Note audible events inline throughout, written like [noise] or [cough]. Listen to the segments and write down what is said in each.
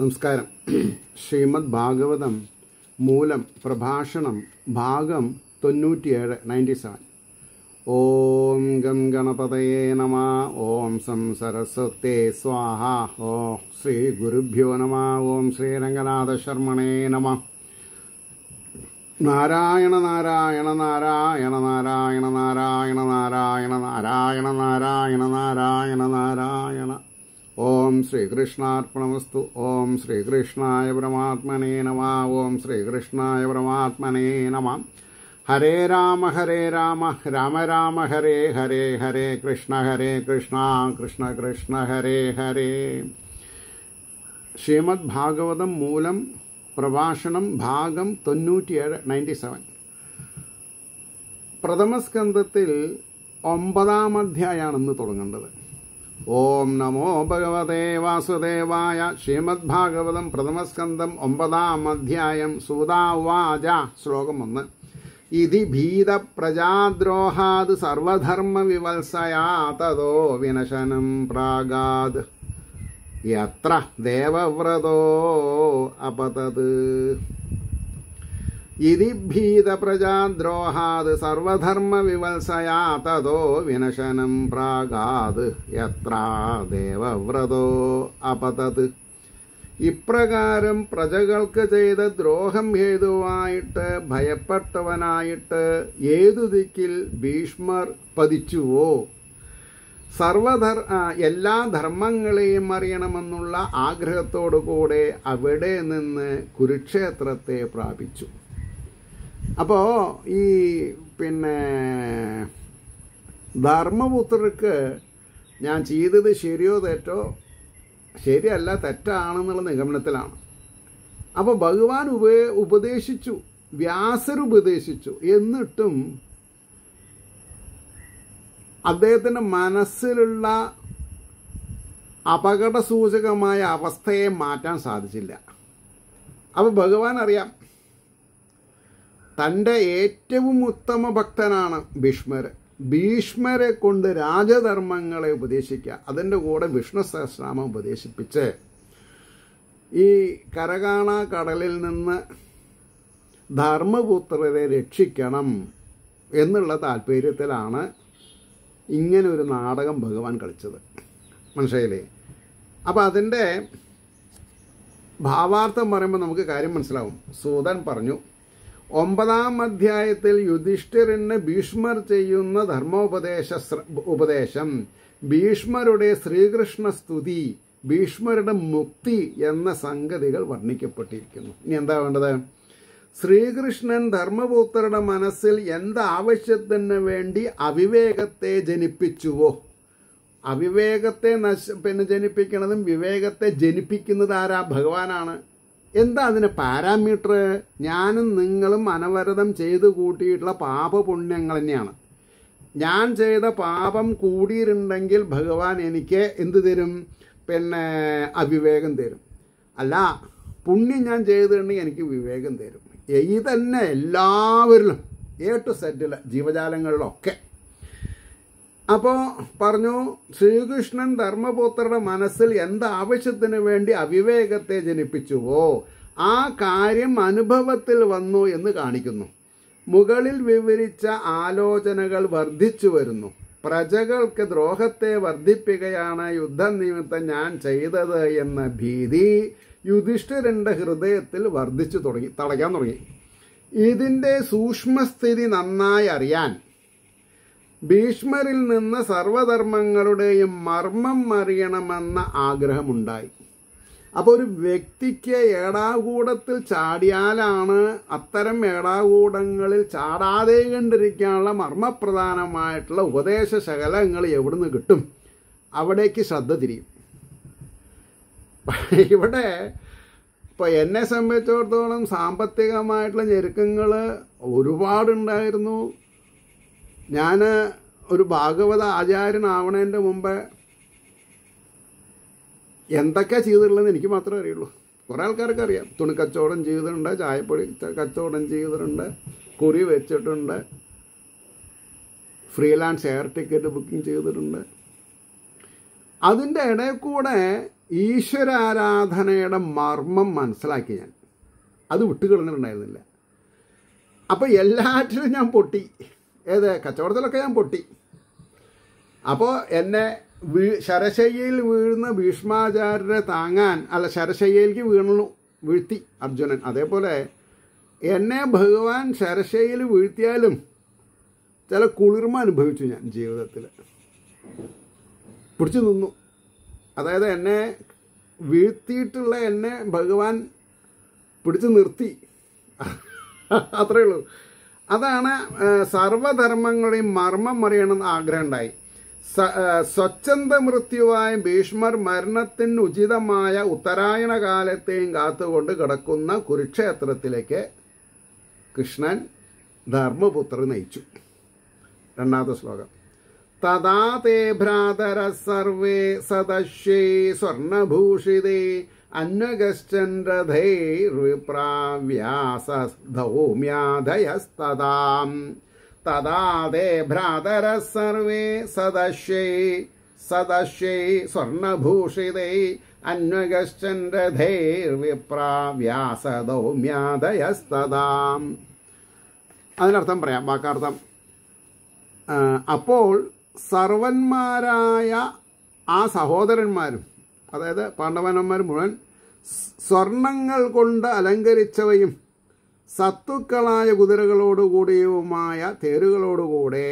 നമസ്കാരം ശ്രീമദ് ഭാഗവതം മൂലം പ്രഭാഷണം ഭാഗം തൊണ്ണൂറ്റിയേഴ് നയൻറ്റി സെവൻ ഓം ഗം ഗണപതയേ നമ ഓം സം സരസ്വത്തെ സ്വാഹ ഓ ശ്രീ ഗുരുഭ്യോ നമ ഓം ശ്രീരംഗനാഥ ശർമ്മണേ നമ നാരായണ നാരായണ നാരായണ നാരായണ നാരായണ നാരായണ നാരായണ നാരായണ നാരായണ നാരായണ നാരായണ ഓം ശ്രീകൃഷ്ണാർപ്പണമസ്തു ഓം ശ്രീകൃഷ്ണായ പരമാത്മനേ നമ ഓം ശ്രീകൃഷ്ണായ പരമാത്മനേ നമ ഹരേ രാമ ഹരേ രാമ രാമ രാമ ഹരേ ഹരേ ഹരേ കൃഷ്ണ ഹരേ കൃഷ്ണ കൃഷ്ണ കൃഷ്ണ ഹരേ ഹരേ ശ്രീമദ് ഭാഗവതം മൂലം പ്രഭാഷണം ഭാഗം തൊണ്ണൂറ്റിയേഴ് നയൻറ്റി സെവൻ പ്രഥമസ്കന്ധത്തിൽ ഒമ്പതാം അധ്യായമാണ് ഇന്ന് തുടങ്ങേണ്ടത് ഓം നമോ ഭഗവതേ വാസുദേവായ ശ്രീമദ്ഭാഗവതം പ്രഥമസ്കന്ധം ഒമ്പതാം അധ്യായം സൂതാവാച ശ്ലോകം ഒന്ന് ഇതി ഭീത പ്രജാദ്രോഹാത് സർവധർമ്മ വിവത്സയാ തതോ വിനശനം പ്രാഗാത് യത്ര ദേവവ്രതോ അപതത് പ്രജാദ്രോഹാത് സർവധർമ്മ വിവത്സയാ തതോ വിനശനം പ്രാഗാത് യത്രാ ദേവവ്രതോ അപതത് ഇപ്രകാരം പ്രജകൾക്ക് ചെയ്ത ദ്രോഹം ഹേതുവായിട്ട് ഭയപ്പെട്ടവനായിട്ട് ഏതു ദിക്കിൽ ഭീഷ്മർ പതിച്ചുവോ സർവധർ എല്ലാ ധർമ്മങ്ങളെയും അറിയണമെന്നുള്ള ആഗ്രഹത്തോടു കൂടെ അവിടെ നിന്ന് കുരുക്ഷേത്രത്തെ പ്രാപിച്ചു അപ്പോൾ ഈ പിന്നെ ധർമ്മപുത്രർക്ക് ഞാൻ ചെയ്തത് ശരിയോ തെറ്റോ ശരിയല്ല തെറ്റാണെന്നുള്ള നിഗമനത്തിലാണ് അപ്പോൾ ഭഗവാൻ ഉപ ഉപദേശിച്ചു വ്യാസർ ഉപദേശിച്ചു എന്നിട്ടും അദ്ദേഹത്തിൻ്റെ മനസ്സിലുള്ള സൂചകമായ അവസ്ഥയെ മാറ്റാൻ സാധിച്ചില്ല അപ്പോൾ ഭഗവാൻ അറിയാം തൻ്റെ ഏറ്റവും ഉത്തമ ഭക്തനാണ് ഭീഷ്മർ ഭീഷ്മരെ കൊണ്ട് രാജധർമ്മങ്ങളെ ഉപദേശിക്കുക അതിൻ്റെ കൂടെ വിഷ്ണു സഹസ്രാമം ഉപദേശിപ്പിച്ച് ഈ കരകാണ കടലിൽ നിന്ന് ധർമ്മപുത്രരെ രക്ഷിക്കണം എന്നുള്ള താല്പര്യത്തിലാണ് ഇങ്ങനെ ഒരു നാടകം ഭഗവാൻ കളിച്ചത് മനസ്സിലായില്ലേ അപ്പം അതിൻ്റെ ഭാവാർത്ഥം പറയുമ്പോൾ നമുക്ക് കാര്യം മനസ്സിലാവും സൂതൻ പറഞ്ഞു ഒമ്പതാം അധ്യായത്തിൽ യുധിഷ്ഠിരന് ഭീഷ്മർ ചെയ്യുന്ന ധർമ്മോപദേശ ഉപദേശം ഭീഷ്മരുടെ ശ്രീകൃഷ്ണ സ്തുതി ഭീഷ്മരുടെ മുക്തി എന്ന സംഗതികൾ വർണ്ണിക്കപ്പെട്ടിരിക്കുന്നു ഇനി എന്താ വേണ്ടത് ശ്രീകൃഷ്ണൻ ധർമ്മപുത്രരുടെ മനസ്സിൽ എന്താവശ്യത്തിന് വേണ്ടി അവിവേകത്തെ ജനിപ്പിച്ചുവോ അവിവേകത്തെ നശ പിന്നെ ജനിപ്പിക്കുന്നതും വിവേകത്തെ ജനിപ്പിക്കുന്നത് ആരാ ഭഗവാനാണ് എന്താ അതിന് പാരാമീറ്റർ ഞാനും നിങ്ങളും അനവരതം ചെയ്തു കൂട്ടിയിട്ടുള്ള പാപപുണ്യങ്ങൾ തന്നെയാണ് ഞാൻ ചെയ്ത പാപം കൂടിയിട്ടുണ്ടെങ്കിൽ ഭഗവാൻ എനിക്ക് എന്ത് തരും പിന്നെ അവിവേകം തരും അല്ല പുണ്യം ഞാൻ ചെയ്തിട്ടുണ്ടെങ്കിൽ എനിക്ക് വിവേകം തരും ഈ തന്നെ എല്ലാവരിലും എ ടു സെറ്റിൽ ജീവജാലങ്ങളിലൊക്കെ അപ്പോൾ പറഞ്ഞു ശ്രീകൃഷ്ണൻ ധർമ്മപുത്രരുടെ മനസ്സിൽ എന്താവശ്യത്തിന് വേണ്ടി അവിവേകത്തെ ജനിപ്പിച്ചുവോ ആ കാര്യം അനുഭവത്തിൽ വന്നു എന്ന് കാണിക്കുന്നു മുകളിൽ വിവരിച്ച ആലോചനകൾ വർദ്ധിച്ചു വരുന്നു പ്രജകൾക്ക് ദ്രോഹത്തെ വർദ്ധിപ്പിക്കുകയാണ് യുദ്ധം നിമിത്തം ഞാൻ ചെയ്തത് എന്ന ഭീതി യുധിഷ്ഠിരന്റെ ഹൃദയത്തിൽ വർദ്ധിച്ചു തുടങ്ങി തടയാൻ തുടങ്ങി ഇതിൻ്റെ സൂക്ഷ്മസ്ഥിതി നന്നായി അറിയാൻ ഭീഷ്മരിൽ നിന്ന് സർവധർമ്മങ്ങളുടെയും മർമ്മം അറിയണമെന്ന ആഗ്രഹമുണ്ടായി അപ്പോൾ ഒരു വ്യക്തിക്ക് ഏടാകൂടത്തിൽ ചാടിയാലാണ് അത്തരം ഏടാകൂടങ്ങളിൽ ചാടാതെ കണ്ടിരിക്കാനുള്ള മർമ്മപ്രധാനമായിട്ടുള്ള ഉപദേശ ശകലങ്ങൾ എവിടുന്ന് കിട്ടും അവിടേക്ക് ശ്രദ്ധ തിരിയും ഇവിടെ ഇപ്പോൾ എന്നെ സംബന്ധിച്ചിടത്തോളം സാമ്പത്തികമായിട്ടുള്ള ഞെരുക്കങ്ങൾ ഒരുപാടുണ്ടായിരുന്നു ഞാൻ ഒരു ഭാഗവത ആചാര്യനാവണേൻ്റെ മുമ്പ് എന്തൊക്കെയാണ് ചെയ്തിട്ടുള്ളതെന്ന് എനിക്ക് മാത്രമേ അറിയുള്ളൂ കുറേ ആൾക്കാർക്ക് അറിയാം കച്ചവടം ചെയ്തിട്ടുണ്ട് ചായപ്പൊടി കച്ചവടം ചെയ്തിട്ടുണ്ട് കുറി വെച്ചിട്ടുണ്ട് ഫ്രീലാൻസ് എയർ ടിക്കറ്റ് ബുക്കിംഗ് ചെയ്തിട്ടുണ്ട് അതിൻ്റെ ഇടയിൽ കൂടെ ഈശ്വരാരാധനയുടെ മർമ്മം മനസ്സിലാക്കി ഞാൻ അത് വിട്ടുകിടന്നിട്ടുണ്ടായിരുന്നില്ല അപ്പോൾ എല്ലാറ്റിലും ഞാൻ പൊട്ടി ഏത് കച്ചവടത്തിലൊക്കെ ഞാൻ പൊട്ടി അപ്പോൾ എന്നെ വീ ശരശയ്യയിൽ വീഴുന്ന ഭീഷ്മാചാര്യരെ താങ്ങാൻ അല്ല ശരശയ്യയിലേക്ക് വീണു വീഴ്ത്തി അർജുനൻ അതേപോലെ എന്നെ ഭഗവാൻ ശരശയിൽ വീഴ്ത്തിയാലും ചില കുളിർമ അനുഭവിച്ചു ഞാൻ ജീവിതത്തിൽ പിടിച്ചു നിന്നു അതായത് എന്നെ വീഴ്ത്തിയിട്ടുള്ള എന്നെ ഭഗവാൻ പിടിച്ചു നിർത്തി അത്രയേ ഉള്ളൂ അതാണ് സർവധർമ്മങ്ങളെയും മർമ്മം അറിയണമെന്ന് ആഗ്രഹം ഉണ്ടായി സ്വച്ഛന്ത മൃത്യുവായ ഭീഷ്മർ മരണത്തിന് ഉചിതമായ ഉത്തരായണ കാലത്തെയും കാത്തുകൊണ്ട് കിടക്കുന്ന കുരുക്ഷേത്രത്തിലേക്ക് കൃഷ്ണൻ ധർമ്മപുത്രൻ നയിച്ചു രണ്ടാമത്തെ ശ്ലോകം തഥാ തേ ഭ്രാതര സർവേ സദശ്യേ സ്വർണഭൂഷിതേ അന്വഗശ്ചന്ദ്രധൈർവിപ്രാവ്യാസൗമ്യാധയസ്തദാ തദാ ദേ ഭ്രാതര സർവേ സദശ്യൈ സദശ്യൈ സ്വർണഭൂഷിതൈ അന്വഗശ്ചന്ദ്രധൈർവിപ്രാവ്യാസൗമ്യാധയസ്തദാ അതിനർത്ഥം പറയാം വാക്കാർത്ഥം അപ്പോൾ സർവന്മാരായ ആ സഹോദരന്മാരും അതായത് പാണ്ഡവാനന്മാർ മുഴുവൻ സ്വർണങ്ങൾ കൊണ്ട് അലങ്കരിച്ചവയും സത്തുക്കളായ കുതിരകളോടുകൂടിയുമായ തേരുകളോടുകൂടെ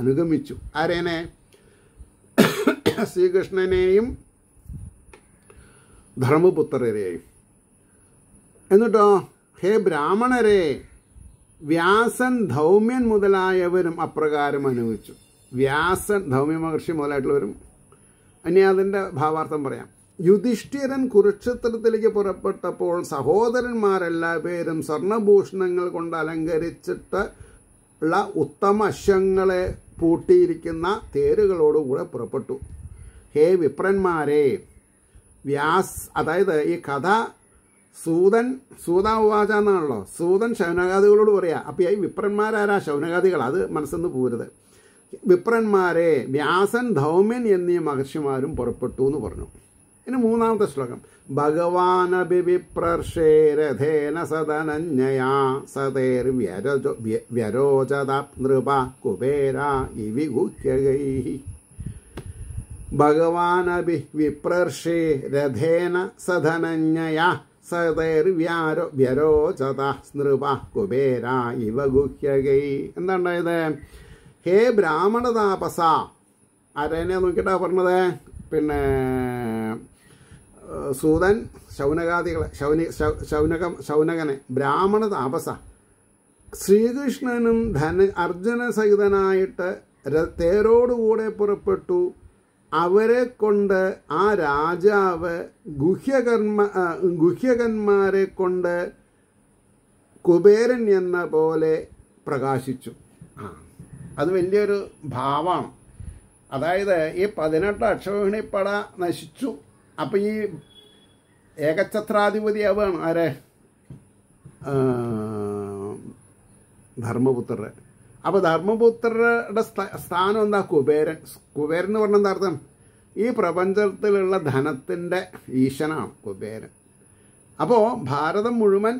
അനുഗമിച്ചു ആരേനെ ശ്രീകൃഷ്ണനെയും ധർമ്മപുത്രരെയും എന്നിട്ടോ ഹേ ബ്രാഹ്മണരെ വ്യാസൻ ധൗമ്യൻ മുതലായവരും അപ്രകാരം അനുഭവിച്ചു വ്യാസൻ ധൗമ്യ മഹർഷി മുതലായിട്ടുള്ളവരും ഇനി അതിൻ്റെ ഭാവാർത്ഥം പറയാം യുധിഷ്ഠിരൻ കുരുക്ഷേത്രത്തിലേക്ക് പുറപ്പെട്ടപ്പോൾ സഹോദരന്മാരെല്ലാ പേരും സ്വർണഭൂഷണങ്ങൾ കൊണ്ട് അലങ്കരിച്ചിട്ട് ഉള്ള ഉത്തമശങ്ങളെ പൂട്ടിയിരിക്കുന്ന തേരുകളോടുകൂടെ പുറപ്പെട്ടു ഹേ വിപ്രന്മാരെ വ്യാസ് അതായത് ഈ കഥ സൂതൻ സൂതാവാച എന്നാണല്ലോ സൂതൻ ശൗനകാദികളോട് പറയാ അപ്പോൾ ഈ വിപ്രന്മാരാരാ ശൗനകാദികൾ അത് മനസ്സെന്ന് പോരുത് വിപ്രന്മാരെ വ്യാസൻ ധൗമ്യൻ എന്നീ മഹർഷിമാരും പുറപ്പെട്ടു എന്ന് പറഞ്ഞു ഇനി മൂന്നാമത്തെ ശ്ലോകം ഭഗവാൻ വിപ്രർഷേ രഥേന സദനന്യയാ സതേർ വ്യരജോ വ്യരോചത നൃപ കുബേര ഇവി ഗുഹ്യകൈ ഭഗവാനഭി വിപ്രർഷേ രഥേന സതേർ വ്യാരോ വ്യരോചത നൃപ കുബേര ഇവ ഗുഹ്യകൈ എന്താണ്ടായത് ഹേ ബ്രാഹ്മണ താപസ ആരെന്നെയാ നോക്കിയിട്ടാ പറഞ്ഞത് പിന്നെ സൂതൻ ശൗനകാദികളെ ശൗനി ശൗനക ശൗനകനെ ബ്രാഹ്മണ താപസ ശ്രീകൃഷ്ണനും ധന അർജുന സഹിതനായിട്ട് തേരോടുകൂടെ പുറപ്പെട്ടു അവരെ കൊണ്ട് ആ രാജാവ് ഗുഹ്യകർമ്മ ഗുഹ്യകന്മാരെ കൊണ്ട് കുബേരൻ എന്ന പോലെ പ്രകാശിച്ചു ആ അത് വലിയൊരു ഭാവമാണ് അതായത് ഈ പതിനെട്ട് അക്ഷോഹിണിപ്പട നശിച്ചു അപ്പം ഈ ഏകഛത്രാധിപതിയാവുകയാണ് ആരെ ധർമ്മപുത്രരെ അപ്പോൾ ധർമ്മപുത്രരുടെ സ്ഥാനം എന്താ കുബേരൻ കുബേരൻ എന്ന് പറഞ്ഞ എന്താ അർത്ഥം ഈ പ്രപഞ്ചത്തിലുള്ള ധനത്തിൻ്റെ ഈശനാണ് കുബേരൻ അപ്പോൾ ഭാരതം മുഴുവൻ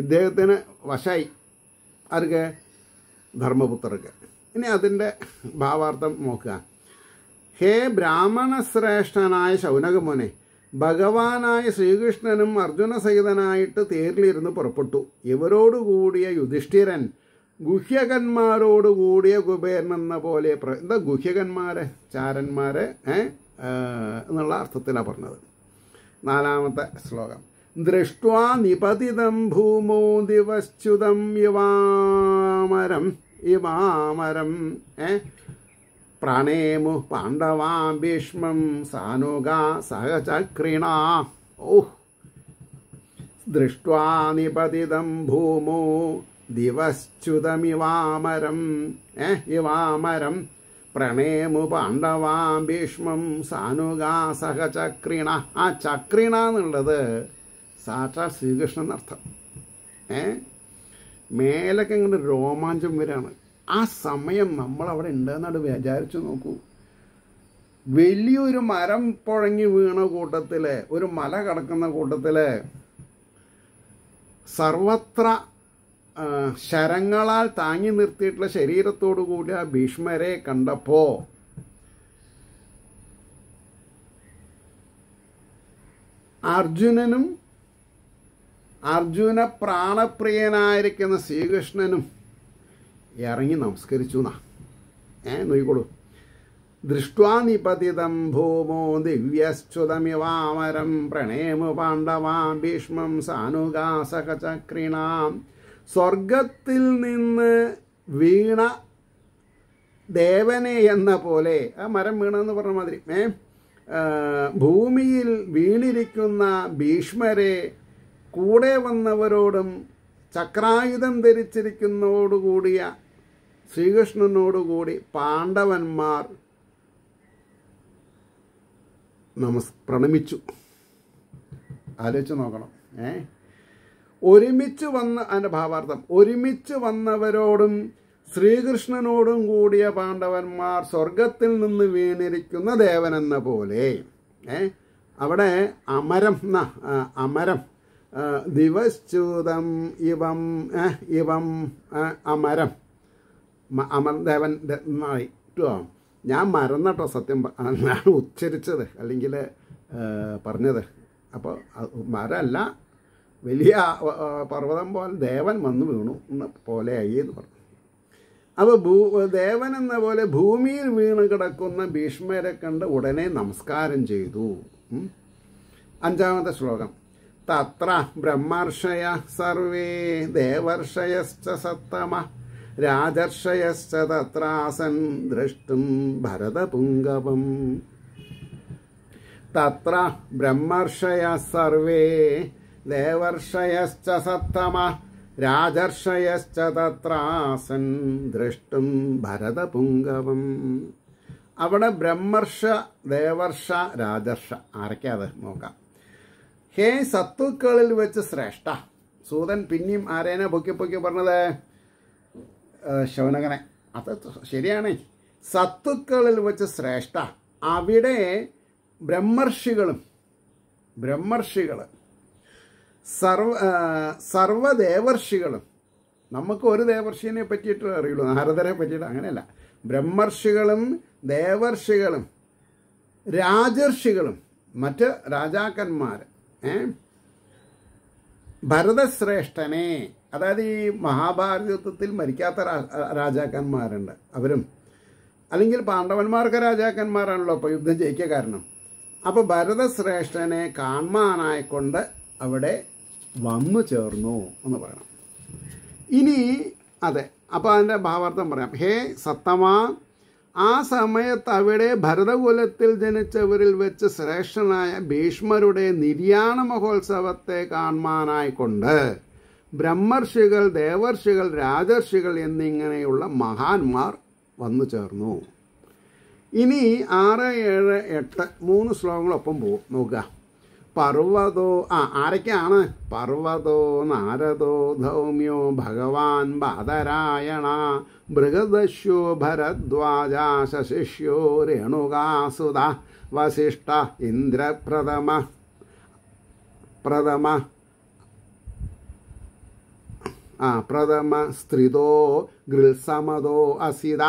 ഇദ്ദേഹത്തിന് വശായി ആർക്ക് ധർമ്മപുത്രർക്ക് ഇനി അതിൻ്റെ ഭാവാർത്ഥം നോക്കുക ഹേ ശ്രേഷ്ഠനായ ശൗനകമോനെ ഭഗവാനായ ശ്രീകൃഷ്ണനും അർജുന സഹിതനായിട്ട് തേരിലിരുന്ന് പുറപ്പെട്ടു ഇവരോടുകൂടിയ യുധിഷ്ഠിരൻ ഗുഹ്യകന്മാരോടുകൂടിയ കുബേരൻ എന്ന പോലെ എന്താ ഗുഹ്യകന്മാരെ ചാരന്മാരെ എന്നുള്ള അർത്ഥത്തിലാണ് പറഞ്ഞത് നാലാമത്തെ ശ്ലോകം ദൃഷ്ട്വാ നിപതിതം ഭൂമോ ദിവശ്ച്യുതം യുവാമരം ഇമാമരം ഏ പ്രണേമു പാണ്ഡവാ ഭീഷ്മം സാനുഗ സഹചക്രിണ ഓഹ് ദൃഷ്ട്വാ നിപതിതം ഭൂമോ ദിവശ്ച്യുതമിവാമരം ഏ ഇവാമരം പ്രണേമു പാണ്ഡവാ ഭീഷ്മം സാനുഗാ സഹ ആ ചക്രിണ എന്നുള്ളത് സാക്ഷാത് ശ്രീകൃഷ്ണൻ അർത്ഥം ഏ മേലൊക്കെ ഇങ്ങനെ രോമാഞ്ചം വരാണ് ആ സമയം നമ്മൾ അവിടെ ഉണ്ടെന്നാണ് വിചാരിച്ചു നോക്കൂ വലിയൊരു മരം പുഴങ്ങി വീണ കൂട്ടത്തില് ഒരു മല കടക്കുന്ന കൂട്ടത്തില് സർവത്ര ശരങ്ങളാൽ താങ്ങി നിർത്തിയിട്ടുള്ള ശരീരത്തോടു കൂടി ആ ഭീഷ്മരെ കണ്ടപ്പോ അർജുനനും അർജുന പ്രാണപ്രിയനായിരിക്കുന്ന ശ്രീകൃഷ്ണനും ഇറങ്ങി നമസ്കരിച്ചു എന്നാ ഏ നോയിക്കോളൂ ദൃഷ്ട്വാ ഭൂമോ ദിവ്യസ്തുതമിവാമരം പ്രണേമു പാണ്ഡവാം ഭീഷ്മം സാനുഗാസകചക്രിണാം സ്വർഗത്തിൽ നിന്ന് വീണ ദേവനെ എന്ന പോലെ ആ മരം വീണെന്ന് പറഞ്ഞ മാതിരി ഏ ഭൂമിയിൽ വീണിരിക്കുന്ന ഭീഷ്മരെ കൂടെ വന്നവരോടും ചക്രായുധം ധരിച്ചിരിക്കുന്നതോടുകൂടിയ ശ്രീകൃഷ്ണനോടുകൂടി പാണ്ഡവന്മാർ നമസ് പ്രണമിച്ചു ആലോചിച്ച് നോക്കണം ഏ ഒരുമിച്ച് വന്ന അതിൻ്റെ ഭാവാർത്ഥം ഒരുമിച്ച് വന്നവരോടും ശ്രീകൃഷ്ണനോടും കൂടിയ പാണ്ഡവന്മാർ സ്വർഗത്തിൽ നിന്ന് വീണിരിക്കുന്ന ദേവനെന്ന പോലെ ഏ അവിടെ അമരം അമരം ദിവശ്ചൂതം ഇവം ഇവം അമരം അമർദേവൻ ആയി കേട്ടോ ഞാൻ മറന്നട്ടോ സത്യം ഞാൻ ഉച്ചരിച്ചത് അല്ലെങ്കിൽ പറഞ്ഞത് അപ്പോൾ മരമല്ല വലിയ പർവ്വതം പോലെ ദേവൻ വന്നു വീണു പോലെയായി എന്ന് പറഞ്ഞു അപ്പോൾ ഭൂ ദേവൻ എന്ന പോലെ ഭൂമിയിൽ വീണ് കിടക്കുന്ന ഭീഷ്മരെ കണ്ട് ഉടനെ നമസ്കാരം ചെയ്തു അഞ്ചാമത്തെ ശ്ലോകം തത്ര ബ്രഹ്മർഷയ സർവേ ദേവർഷയശ്ച സത്തമ രാജർഷയശ്ച തത്രാസൻ ദ്രഷ്ടും ഭരതപുംഗവം തത്ര ബ്രഹ്മർഷയ സർവേ ദേവർഷയശ്ച സത്തമ രാജർഷയശ്ച തത്രാസൻ ദ്രഷ്ടും ഭരതപുംഗവം അവിടെ ബ്രഹ്മർഷ ദേവർഷ രാജർഷ ആരൊക്കെയാ അത് നോക്കാം ഹേ സത്തുക്കളിൽ വെച്ച് ശ്രേഷ്ഠ സൂതൻ പിന്നെയും ആരേനെ പൊക്കി പൊക്കി പറഞ്ഞത് ശൗനകനെ അത് ശരിയാണ് സത്തുക്കളിൽ വെച്ച് ശ്രേഷ്ഠ അവിടെ ബ്രഹ്മർഷികളും ബ്രഹ്മർഷികൾ സർവ സർവദേവർഷികളും നമുക്ക് ഒരു ദേവർഷിനെ പറ്റിയിട്ട് അറിയുള്ളൂ നാരദരെ പറ്റിയിട്ട് അങ്ങനെയല്ല ബ്രഹ്മർഷികളും ദേവർഷികളും രാജർഷികളും മറ്റ് രാജാക്കന്മാർ ഭരതശ്രേഷ്ഠനെ അതായത് ഈ മഹാഭാരതത്തിൽ മരിക്കാത്ത രാജാക്കന്മാരുണ്ട് അവരും അല്ലെങ്കിൽ പാണ്ഡവന്മാർക്ക് രാജാക്കന്മാരാണല്ലോ അപ്പോൾ യുദ്ധം ജയിക്കുക കാരണം അപ്പോൾ ഭരതശ്രേഷ്ഠനെ കാണാനായിക്കൊണ്ട് അവിടെ വന്നു ചേർന്നു എന്ന് പറയണം ഇനി അതെ അപ്പോൾ അതിൻ്റെ ഭാവാർത്ഥം പറയാം ഹേ സത്തമാ ആ സമയത്ത് അവിടെ ഭരതകുലത്തിൽ ജനിച്ചവരിൽ വെച്ച് ശ്രേഷ്ഠനായ ഭീഷ്മരുടെ നിര്യാണ മഹോത്സവത്തെ കാണുവാനായിക്കൊണ്ട് ബ്രഹ്മർഷികൾ ദേവർഷികൾ രാജർഷികൾ എന്നിങ്ങനെയുള്ള മഹാന്മാർ വന്നു ചേർന്നു ഇനി ആറ് ഏഴ് എട്ട് മൂന്ന് ശ്ലോകങ്ങളൊപ്പം പോകും നോക്കുക പർവ്വതോ ആ ആരൊക്കെയാണ് പർവ്വതോ നാരദോ ധൗമ്യോ ഭഗവാൻ ബാദരായണ ഭൃഗദശ്യോ ഭരദ്വാജ ശശിഷ്യോ രേണുകാസുത വസിഷ്ഠ ഇന്ദ്രപ്രഥമ പ്രഥമ ആ പ്രഥമ സ്ത്രിതോ ഗൃത്സമതോ അസിത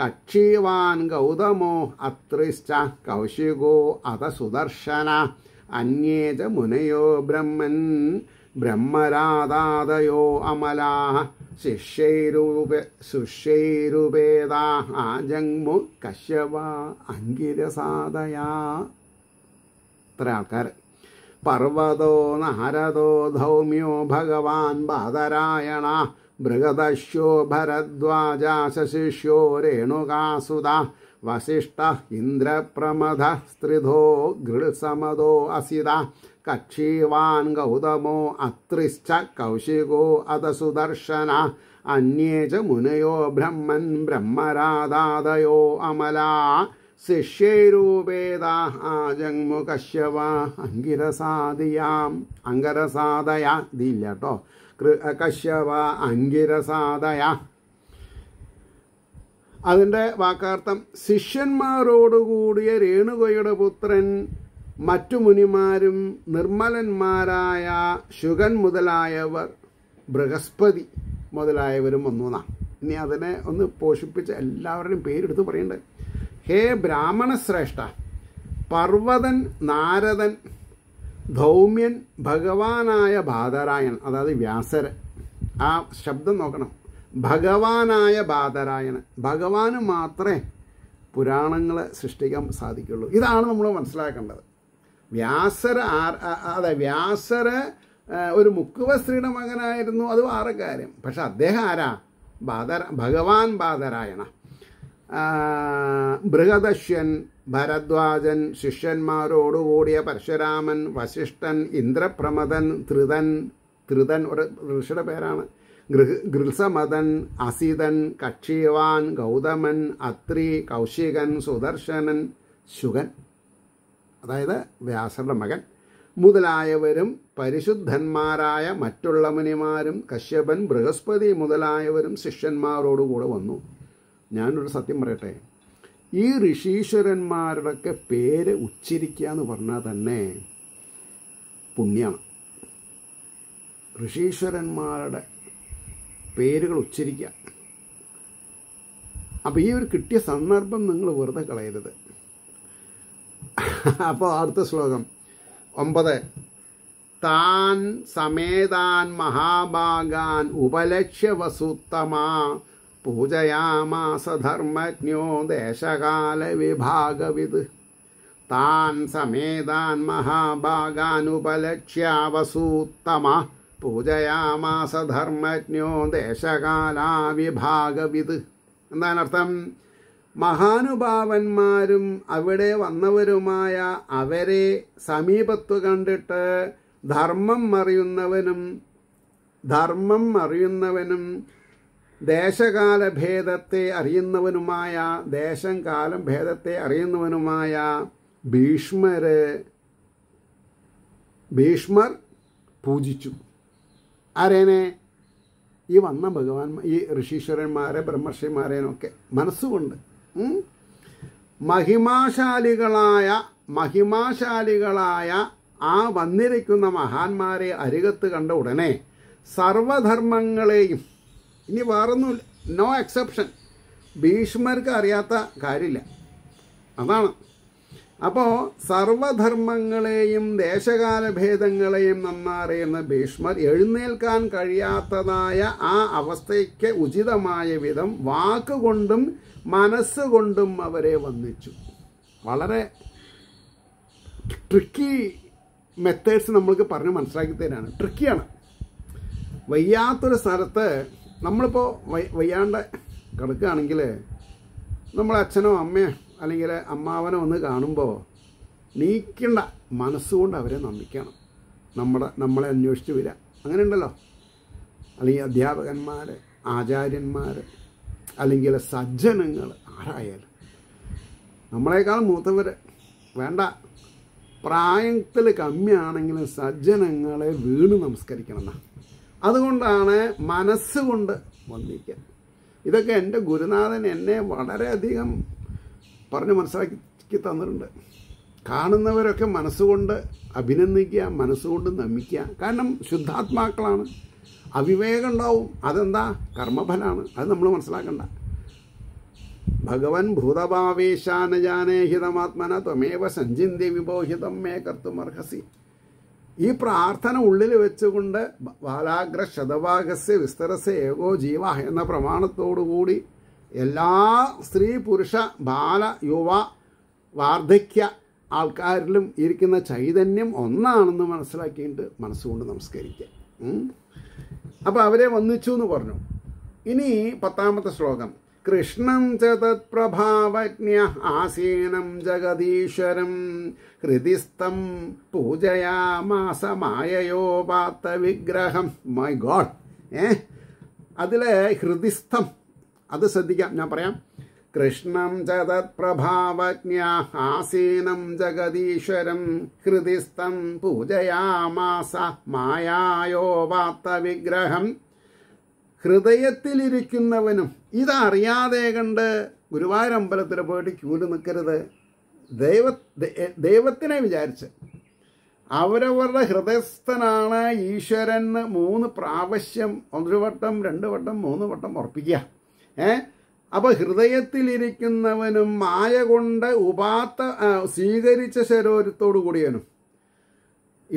കക്ഷിവാൻ ഗൗതമോ അത്രിശ്ച കൗശികോ അത സുദർശന അന്യേത മുനയോ ബ്രഹ്മൻ ബ്രഹ്മരാധാതയോ അമലാ ശിഷ്യൈരൂപ ശിഷ്യൈരുപേതാ ആജങ്മു കശ്യപ അങ്കിരസാദയാ ഇത്ര ആൾക്കാർ പർവതോ നാരദോ ധൗമ്യോ ഭഗവാൻ ബാദരായണ ബൃഹദശ്യോ ഭരദ്വാജ ശശിഷ്യോ രേണുകാസുത वसिष्ठ स्त्रिधो गृसमदो असिदा कक्षीवान् कौशिको कौशिकोऽध सुदर्शन अन्ये च मुनयो ब्रह्मन् ब्रह्मराधादयो अमला शिष्यैरूपेदा आजङ्मु कश्य वा अङ्गिरसादियाम् अङ्गिरसादया दील्यटो कृ कश्य वा अङ्गिरसादया അതിൻ്റെ വാക്കാർത്ഥം ശിഷ്യന്മാരോടുകൂടിയ രേണുകയുടെ പുത്രൻ മറ്റു മുനിമാരും നിർമ്മലന്മാരായ ശുഗൻ മുതലായവർ ബൃഹസ്പതി മുതലായവരും വന്നുനാം ഇനി അതിനെ ഒന്ന് പോഷിപ്പിച്ച് എല്ലാവരുടെയും പേരെടുത്ത് പറയണ്ടേ ഹേ ബ്രാഹ്മണശ്രേഷ്ഠ പർവതൻ നാരദൻ ധൗമ്യൻ ഭഗവാനായ ബാദരായൻ അതായത് വ്യാസരൻ ആ ശബ്ദം നോക്കണം ഭഗവാനായ ബാധരായണ് ഭഗവാന് മാത്രമേ പുരാണങ്ങളെ സൃഷ്ടിക്കാൻ സാധിക്കുള്ളൂ ഇതാണ് നമ്മൾ മനസ്സിലാക്കേണ്ടത് വ്യാസര അതെ വ്യാസര ഒരു മുക്കുവ സ്ത്രീയുടെ മകനായിരുന്നു അത് വേറെ കാര്യം പക്ഷെ അദ്ദേഹം ആരാ ബാധര ഭഗവാൻ ബാധരായണ ബൃഹദശ്യൻ ഭരദ്വാജൻ ശിഷ്യന്മാരോടുകൂടിയ പരശുരാമൻ വശിഷ്ഠൻ ഇന്ദ്രപ്രമദൻ ത്രിതൻ ത്രിതൻ ഒരു ഋഷിയുടെ പേരാണ് ഗൃഹ ഗൃത്സമതൻ അസിതൻ കക്ഷീവാൻ ഗൗതമൻ അത്രി കൗശികൻ സുദർശനൻ ശുഗൻ അതായത് വ്യാസരുടെ മകൻ മുതലായവരും പരിശുദ്ധന്മാരായ മറ്റുള്ള മുനിമാരും കശ്യപൻ ബൃഹസ്പതി മുതലായവരും ശിഷ്യന്മാരോടുകൂടെ വന്നു ഞാനൊരു സത്യം പറയട്ടെ ഈ ഋഷീശ്വരന്മാരുടെയൊക്കെ പേര് ഉച്ചരിക്കുക എന്ന് പറഞ്ഞാൽ തന്നെ പുണ്യമാണ് ഋഷീശ്വരന്മാരുടെ പേരുകൾ ഉച്ചരിക്കാം അപ്പോൾ ഈ ഒരു കിട്ടിയ സന്ദർഭം നിങ്ങൾ വെറുതെ കളയരുത് അപ്പോൾ അടുത്ത ശ്ലോകം ഒമ്പത് താൻ സമേതാൻ മഹാഭാഗാൻ ഉപലക്ഷ്യ വസുത്തമാ പൂജയാമാസ ധർമ്മജ്ഞോ ദേശകാല വിഭാഗവിത് താൻ സമേതാൻ മഹാഭാഗാനുപലക്ഷ്യാവസൂത്തമ പൂജയാമാസ ധർമ്മജ്ഞോ ദേശകാലാവിഭാഗവിത് എന്താണ് അർത്ഥം മഹാനുഭാവന്മാരും അവിടെ വന്നവരുമായ അവരെ സമീപത്തു കണ്ടിട്ട് ധർമ്മം അറിയുന്നവനും ധർമ്മം അറിയുന്നവനും ദേശകാല ഭേദത്തെ അറിയുന്നവനുമായ ദേശം കാലം ഭേദത്തെ അറിയുന്നവനുമായ ഭീഷ്മര് ഭീഷ്മർ പൂജിച്ചു ആരേനെ ഈ വന്ന ഭഗവാൻ ഈ ഋഷീശ്വരന്മാരെ ബ്രഹ്മർഷിമാരേനൊക്കെ മനസ്സുകൊണ്ട് മഹിമാശാലികളായ മഹിമാശാലികളായ ആ വന്നിരിക്കുന്ന മഹാന്മാരെ അരികത്ത് കണ്ട ഉടനെ സർവധർമ്മങ്ങളെയും ഇനി വേറൊന്നുമില്ല നോ എക്സെപ്ഷൻ ഭീഷ്മർക്ക് അറിയാത്ത കാര്യമില്ല അതാണ് അപ്പോൾ സർവധർമ്മങ്ങളെയും ദേശകാല ഭേദങ്ങളെയും നന്നറിയുന്ന ഭീഷ്മർ എഴുന്നേൽക്കാൻ കഴിയാത്തതായ ആ അവസ്ഥയ്ക്ക് ഉചിതമായ വിധം വാക്കുകൊണ്ടും മനസ്സുകൊണ്ടും അവരെ വന്നിച്ചു വളരെ ട്രിക്കി മെത്തേഡ്സ് നമ്മൾക്ക് പറഞ്ഞ് മനസ്സിലാക്കി തരാണ് ട്രിക്കിയാണ് വയ്യാത്തൊരു സ്ഥലത്ത് നമ്മളിപ്പോൾ വയ്യാണ്ട് കിടക്കുകയാണെങ്കിൽ നമ്മളെ അച്ഛനോ അമ്മയോ അല്ലെങ്കിൽ അമ്മാവനെ ഒന്ന് കാണുമ്പോൾ നീക്കേണ്ട മനസ്സുകൊണ്ട് അവരെ നമ്മിക്കണം നമ്മുടെ നമ്മളെ അന്വേഷിച്ച് വരിക അങ്ങനെ ഉണ്ടല്ലോ അല്ലെങ്കിൽ അധ്യാപകന്മാർ ആചാര്യന്മാർ അല്ലെങ്കിൽ സജ്ജനങ്ങൾ ആരായാലും നമ്മളെക്കാൾ മൂത്തവർ വേണ്ട പ്രായത്തിൽ കമ്മിയാണെങ്കിലും സജ്ജനങ്ങളെ വീണ് നമസ്കരിക്കണം അതുകൊണ്ടാണ് മനസ്സുകൊണ്ട് വന്നിരിക്കുക ഇതൊക്കെ എൻ്റെ ഗുരുനാഥൻ എന്നെ വളരെയധികം പറഞ്ഞ് മനസ്സിലാക്കി തന്നിട്ടുണ്ട് കാണുന്നവരൊക്കെ മനസ്സുകൊണ്ട് അഭിനന്ദിക്കുക മനസ്സുകൊണ്ട് നമിക്കുക കാരണം ശുദ്ധാത്മാക്കളാണ് അവിവേകം ഉണ്ടാവും അതെന്താ കർമ്മഫലമാണ് അത് നമ്മൾ മനസ്സിലാക്കണ്ട ഭഗവൻ ഭൂതഭാവേശാനജാനേ ത്വമേവ സഞ്ചിന്തി വിഭോഹിതം മേ കർത്തുമർഹസി ഈ പ്രാർത്ഥന ഉള്ളിൽ വെച്ചുകൊണ്ട് ബാലാഗ്ര ശതഭാഗസ്യ വിസ്തരസ്യ ഏകോ ജീവ എന്ന പ്രമാണത്തോടുകൂടി കൂടി എല്ലാ സ്ത്രീ പുരുഷ ബാല യുവ വാർദ്ധക്യ ആൾക്കാരിലും ഇരിക്കുന്ന ചൈതന്യം ഒന്നാണെന്ന് മനസ്സിലാക്കിയിട്ട് മനസ്സുകൊണ്ട് നമസ്കരിക്കുക അപ്പോൾ അവരെ വന്നിച്ചു എന്ന് പറഞ്ഞു ഇനി പത്താമത്തെ ശ്ലോകം കൃഷ്ണം ച തത്പ്രഭാവജ്ഞ ആസീനം ജഗതീശ്വരം ഹൃതിസ്ഥം പൂജയാമാസമായോപാത്ത വിഗ്രഹം മൈ ഗോഡ് ഏ അതിലെ ഹൃതിസ്ഥം അത് ശ്രദ്ധിക്കാം ഞാൻ പറയാം കൃഷ്ണം ച ആസീനം ജഗദീശ്വരം ഹൃദിസ്ഥം പൂജയാമാസ മായായോ വിഗ്രഹം ഹൃദയത്തിലിരിക്കുന്നവനും ഇതറിയാതെ കണ്ട് ഗുരുവായൂരമ്പലത്തിൽ പോയിട്ട് ക്യൂല് നിൽക്കരുത് ദൈവ ദൈവത്തിനെ വിചാരിച്ച് അവരവരുടെ ഹൃദയസ്ഥനാണ് ഈശ്വരന് മൂന്ന് പ്രാവശ്യം ഒരു വട്ടം രണ്ട് വട്ടം മൂന്ന് വട്ടം ഉറപ്പിക്കുക ഏ അപ്പൊ ഹൃദയത്തിലിരിക്കുന്നവനും മായ കൊണ്ട് ഉപാത്ത സ്വീകരിച്ച ശരോരത്തോടു കൂടിയവനും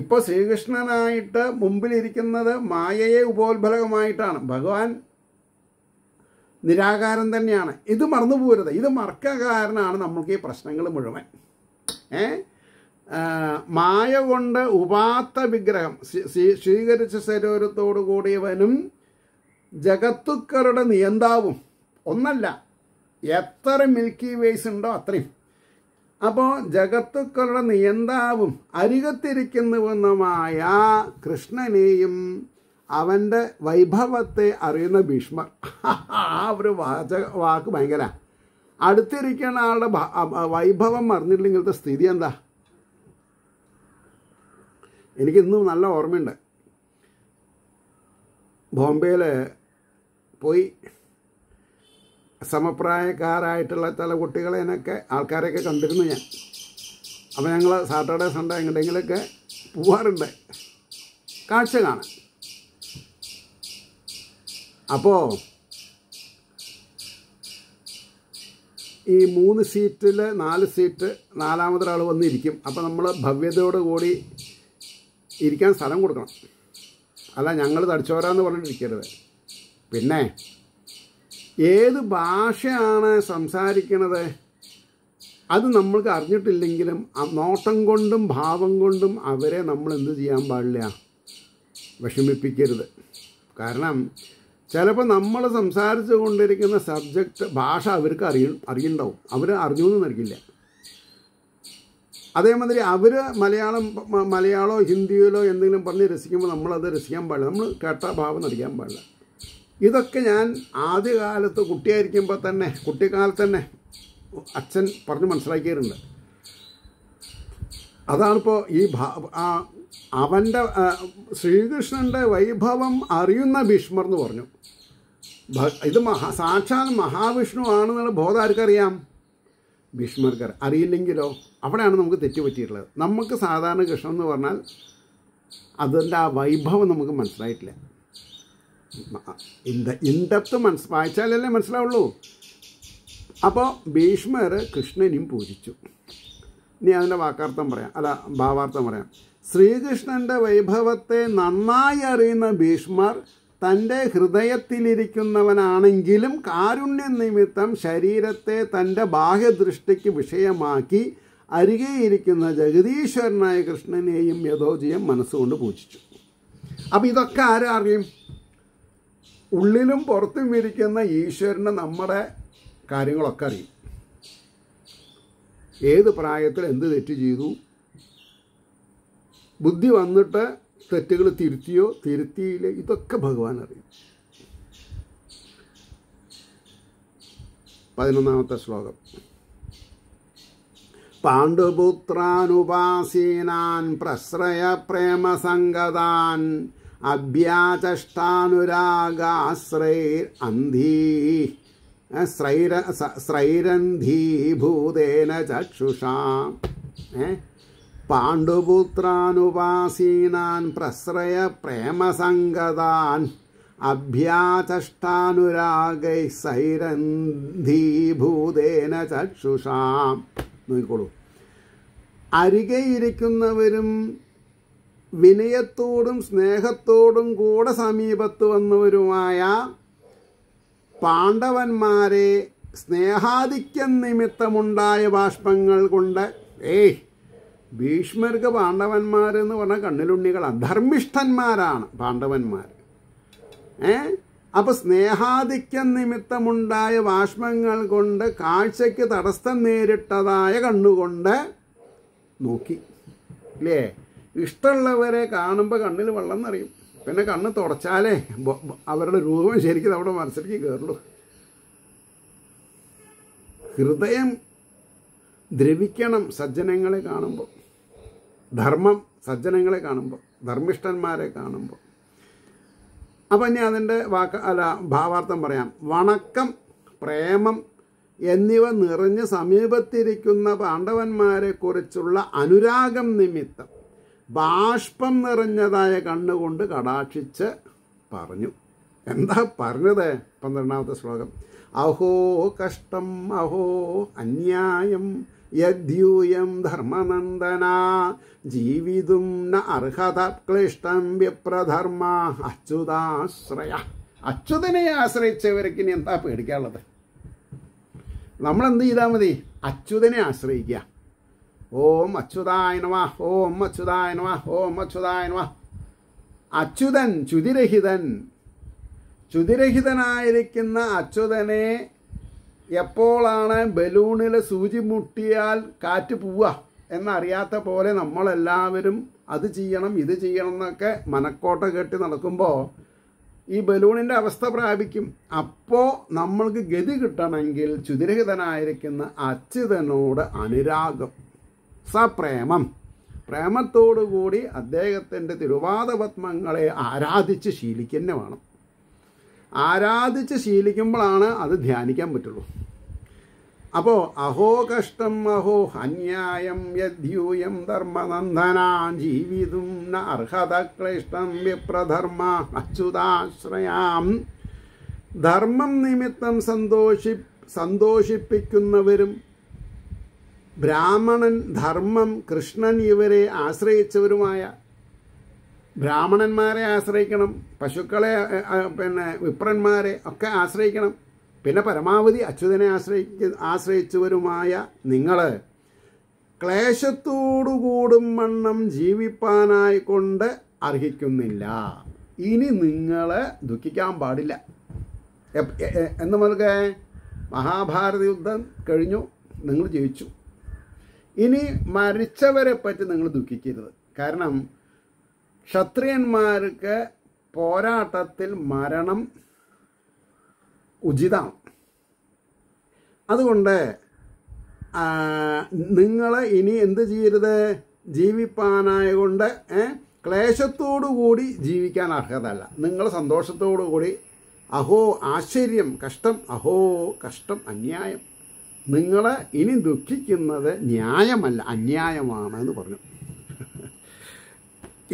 ഇപ്പോൾ ശ്രീകൃഷ്ണനായിട്ട് മുമ്പിലിരിക്കുന്നത് മായയെ ഉപോത്ബലകമായിട്ടാണ് ഭഗവാൻ നിരാകാരം തന്നെയാണ് ഇത് മറന്നുപോരുത് ഇത് മറക്ക കാരണമാണ് നമുക്ക് ഈ പ്രശ്നങ്ങൾ മുഴുവൻ ഏ മായ കൊണ്ട് ഉപാത്ത വിഗ്രഹം സ്വീകരിച്ച ശരീരത്തോടു കൂടിയവനും ജഗത്തുക്കളുടെ നിയന്താവും ഒന്നല്ല എത്ര മിൽക്കി വേസ് ഉണ്ടോ അത്രയും അപ്പോൾ ജഗത്തുക്കളുടെ നിയന്താവും അരികത്തിരിക്കുന്നുവെന്നുമായ കൃഷ്ണനെയും അവൻ്റെ വൈഭവത്തെ അറിയുന്ന ഭീഷ്മർ [laughs] ആ ഒരു വാച വാക്ക് ഭയങ്കര അടുത്തിരിക്കുന്ന ആളുടെ വൈഭവം അറിഞ്ഞിട്ടില്ലെങ്കിലത്തെ സ്ഥിതി എന്താ എനിക്ക് ഇന്നും നല്ല ഓർമ്മയുണ്ട് ബോംബെയിൽ പോയി സമപ്രായക്കാരായിട്ടുള്ള ചില കുട്ടികളെയൊക്കെ ആൾക്കാരെയൊക്കെ കണ്ടിരുന്നു ഞാൻ അപ്പോൾ ഞങ്ങൾ സാറ്റർഡേ സൺഡേ എങ്ങനെയെങ്കിലൊക്കെ പോവാറുണ്ട് കാഴ്ച കാണാൻ അപ്പോൾ ഈ മൂന്ന് സീറ്റിൽ നാല് സീറ്റ് നാലാമതൊരാൾ വന്നിരിക്കും അപ്പോൾ നമ്മൾ ഭവ്യതയോട് കൂടി ഇരിക്കാൻ സ്ഥലം കൊടുക്കണം അല്ല ഞങ്ങൾ തടിച്ചോരാന്ന് പറഞ്ഞിട്ടിരിക്കരുത് പിന്നെ ഏത് ഭാഷയാണ് സംസാരിക്കണത് അത് നമ്മൾക്ക് അറിഞ്ഞിട്ടില്ലെങ്കിലും നോട്ടം കൊണ്ടും ഭാവം കൊണ്ടും അവരെ നമ്മൾ എന്ത് ചെയ്യാൻ പാടില്ല വിഷമിപ്പിക്കരുത് കാരണം ചിലപ്പോൾ നമ്മൾ സംസാരിച്ചു കൊണ്ടിരിക്കുന്ന സബ്ജക്റ്റ് ഭാഷ അവർക്ക് അറിയ അറിയുണ്ടാവും അവർ അറിഞ്ഞൊന്നും അറിയില്ല അതേമാതിരി അവർ മലയാളം മലയാളമോ ഹിന്ദിയിലോ എന്തെങ്കിലും പറഞ്ഞ് രസിക്കുമ്പോൾ നമ്മളത് രസിക്കാൻ പാടില്ല നമ്മൾ കേട്ട ഭാവം അറിയാൻ പാടില്ല ഇതൊക്കെ ഞാൻ ആദ്യകാലത്ത് കുട്ടിയായിരിക്കുമ്പോൾ തന്നെ കുട്ടിക്കാലത്ത് തന്നെ അച്ഛൻ പറഞ്ഞ് മനസ്സിലാക്കിയിട്ടുണ്ട് അതാണിപ്പോൾ ഈ അവൻ്റെ ശ്രീകൃഷ്ണൻ്റെ വൈഭവം അറിയുന്ന ഭീഷ്മർ എന്ന് പറഞ്ഞു ഇത് മഹാ സാക്ഷാൽ മഹാവിഷ്ണു ആണെന്നുള്ള ബോധം ആർക്കറിയാം ഭീഷ്മർക്ക് അറിയില്ലെങ്കിലോ അവിടെയാണ് നമുക്ക് തെറ്റുപറ്റിയിട്ടുള്ളത് നമുക്ക് സാധാരണ കൃഷ്ണൻ എന്ന് പറഞ്ഞാൽ അതിൻ്റെ ആ വൈഭവം നമുക്ക് മനസ്സിലായിട്ടില്ല ഇൻഡെപ്ത് മനസ് വായിച്ചാലല്ലേ മനസ്സിലാവുള്ളൂ അപ്പോൾ ഭീഷ്മർ കൃഷ്ണനും പൂജിച്ചു ഇനി അതിൻ്റെ വാക്കാർത്ഥം പറയാം അല്ല ഭാവാർത്ഥം പറയാം ശ്രീകൃഷ്ണൻ്റെ വൈഭവത്തെ നന്നായി അറിയുന്ന ഭീഷ്മർ തൻ്റെ ഹൃദയത്തിലിരിക്കുന്നവനാണെങ്കിലും കാരുണ്യ നിമിത്തം ശരീരത്തെ തൻ്റെ ബാഹ്യദൃഷ്ടിക്ക് വിഷയമാക്കി അരികെയിരിക്കുന്ന ജഗദീശ്വരനായ കൃഷ്ണനെയും യഥോജയം മനസ്സുകൊണ്ട് പൂജിച്ചു അപ്പോൾ ഇതൊക്കെ ആരും അറിയും ഉള്ളിലും പുറത്തും ഇരിക്കുന്ന ഈശ്വരന് നമ്മുടെ കാര്യങ്ങളൊക്കെ അറിയും ഏത് പ്രായത്തിൽ എന്ത് തെറ്റ് ചെയ്തു ബുദ്ധി വന്നിട്ട് തെറ്റുകൾ തിരുത്തിയോ തിരുത്തിയില്ല ഇതൊക്കെ ഭഗവാൻ അറിയും പതിനൊന്നാമത്തെ ശ്ലോകം പാണ്ഡുപുത്രാനുപാസീനാൻ പ്രശ്രയ പ്രേമസംഗതാൻ അഭ്യാചഷ്ടാനുരാഗാശ്രൈർ അന്ധീ സ്രൈര സ്രൈരന്ധീഭൂതേന ചക്ഷുഷാ പാണ്ഡുപുത്രാനുപാസീനാൻ പ്രശ്രയ പ്രേമസംഗതാൻ അഭ്യാചഷ്ടാനുരാഗൈ സൈരന്ധീഭൂതേന ചക്ഷുഷാം നോക്കിക്കോളൂ അരികെ ഇരിക്കുന്നവരും വിനയത്തോടും സ്നേഹത്തോടും കൂടെ സമീപത്ത് വന്നവരുമായ പാണ്ഡവന്മാരെ സ്നേഹാധിക്യം നിമിത്തമുണ്ടായ ബാഷ്പങ്ങൾ കൊണ്ട് ഏയ് ഭീഷ്മർക്ക് പാണ്ഡവന്മാരെന്ന് പറഞ്ഞാൽ കണ്ണിലുണ്ണികൾ അധർമ്മിഷ്ഠന്മാരാണ് പാണ്ഡവന്മാർ ഏ അപ്പൊ സ്നേഹാധിക്യം നിമിത്തമുണ്ടായ ബാഷ്പങ്ങൾ കൊണ്ട് കാഴ്ചയ്ക്ക് തടസ്സം നേരിട്ടതായ കണ്ണുകൊണ്ട് നോക്കി ഇല്ലേ ഇഷ്ടമുള്ളവരെ കാണുമ്പോൾ കണ്ണിൽ വെള്ളം എന്നറിയും പിന്നെ കണ്ണ് തുടച്ചാലേ അവരുടെ രൂപം ശരിക്കും നമ്മുടെ മനസ്സിലേക്ക് കയറുള്ളൂ ഹൃദയം ദ്രവിക്കണം സജ്ജനങ്ങളെ കാണുമ്പോൾ ധർമ്മം സജ്ജനങ്ങളെ കാണുമ്പോൾ ധർമ്മിഷ്ഠന്മാരെ കാണുമ്പോൾ അപ്പം ഇനി അതിൻ്റെ വാക്ക് അല്ല ഭാവാർത്ഥം പറയാം വണക്കം പ്രേമം എന്നിവ നിറഞ്ഞ് സമീപത്തിരിക്കുന്ന പാണ്ഡവന്മാരെക്കുറിച്ചുള്ള അനുരാഗം നിമിത്തം ബാഷ്പം നിറഞ്ഞതായ കണ്ണുകൊണ്ട് കടാക്ഷിച്ച് പറഞ്ഞു എന്താ പറഞ്ഞത് പന്ത്രണ്ടാമത്തെ ശ്ലോകം അഹോ കഷ്ടം അഹോ അന്യായം യദ്യൂയം ധർമ്മനന്ദന ജീവിതും ന അർഹത ക്ലിഷ്ടം വിപ്രധർമ്മ അച്യുതാശ്രയ അച്യുതനെ ആശ്രയിച്ചവർക്ക് ഇനി എന്താ പേടിക്കാനുള്ളത് എന്ത് ചെയ്താൽ മതി അച്യുതനെ ആശ്രയിക്കുക ഓം അച്യുതായ നമ ഓം അച്യുതായ നമ ഓം അച്യുതായ നമ അച്യുതൻ ചുതിരഹിതൻ ചുതിരഹിതനായിരിക്കുന്ന അച്യുതനെ എപ്പോഴാണ് ബലൂണിൽ സൂചി മുട്ടിയാൽ കാറ്റ് പോവുക എന്നറിയാത്ത പോലെ നമ്മളെല്ലാവരും അത് ചെയ്യണം ഇത് ചെയ്യണം എന്നൊക്കെ മനക്കോട്ട കെട്ടി നടക്കുമ്പോൾ ഈ ബലൂണിൻ്റെ അവസ്ഥ പ്രാപിക്കും അപ്പോൾ നമ്മൾക്ക് ഗതി കിട്ടണമെങ്കിൽ ചുതിരഹിതനായിരിക്കുന്ന അച്യുതനോട് അനുരാഗം സപ്രേമം പ്രേമത്തോടുകൂടി അദ്ദേഹത്തിൻ്റെ തിരുവാദപത്മങ്ങളെ ആരാധിച്ച് ശീലിക്കന്നെ വേണം ആരാധിച്ച് ശീലിക്കുമ്പോഴാണ് അത് ധ്യാനിക്കാൻ പറ്റുള്ളൂ അപ്പോൾ അഹോ കഷ്ടം അഹോ അന്യായം യദ്യൂയം ധർമ്മനന്ദനാൻ ജീവിതും അർഹത ക്ലിഷ്ടം വിപ്രധർമ്മ അച്യുതാശ്രയാം ധർമ്മം നിമിത്തം സന്തോഷി സന്തോഷിപ്പിക്കുന്നവരും ബ്രാഹ്മണൻ ധർമ്മം കൃഷ്ണൻ ഇവരെ ആശ്രയിച്ചവരുമായ ബ്രാഹ്മണന്മാരെ ആശ്രയിക്കണം പശുക്കളെ പിന്നെ വിപ്രന്മാരെ ഒക്കെ ആശ്രയിക്കണം പിന്നെ പരമാവധി അച്യുതനെ ആശ്രയിക്ക ആശ്രയിച്ചവരുമായ നിങ്ങൾ ക്ലേശത്തോടുകൂടും വണ്ണം ജീവിപ്പാനായിക്കൊണ്ട് അർഹിക്കുന്നില്ല ഇനി നിങ്ങൾ ദുഃഖിക്കാൻ പാടില്ല എന്ന് മുതൽക്കേ മഹാഭാരത യുദ്ധം കഴിഞ്ഞു നിങ്ങൾ ജയിച്ചു ഇനി മരിച്ചവരെ പറ്റി നിങ്ങൾ ദുഃഖിക്കരുത് കാരണം ക്ഷത്രിയന്മാർക്ക് പോരാട്ടത്തിൽ മരണം ഉചിതമാണ് അതുകൊണ്ട് നിങ്ങൾ ഇനി എന്ത് ചെയ്യരുത് ജീവിപ്പാനായ കൊണ്ട് ക്ലേശത്തോടു കൂടി ജീവിക്കാൻ അർഹതല്ല നിങ്ങൾ സന്തോഷത്തോടു കൂടി അഹോ ആശ്ചര്യം കഷ്ടം അഹോ കഷ്ടം അന്യായം നിങ്ങളെ ഇനി ദുഃഖിക്കുന്നത് ന്യായമല്ല അന്യായമാണ് എന്ന് പറഞ്ഞു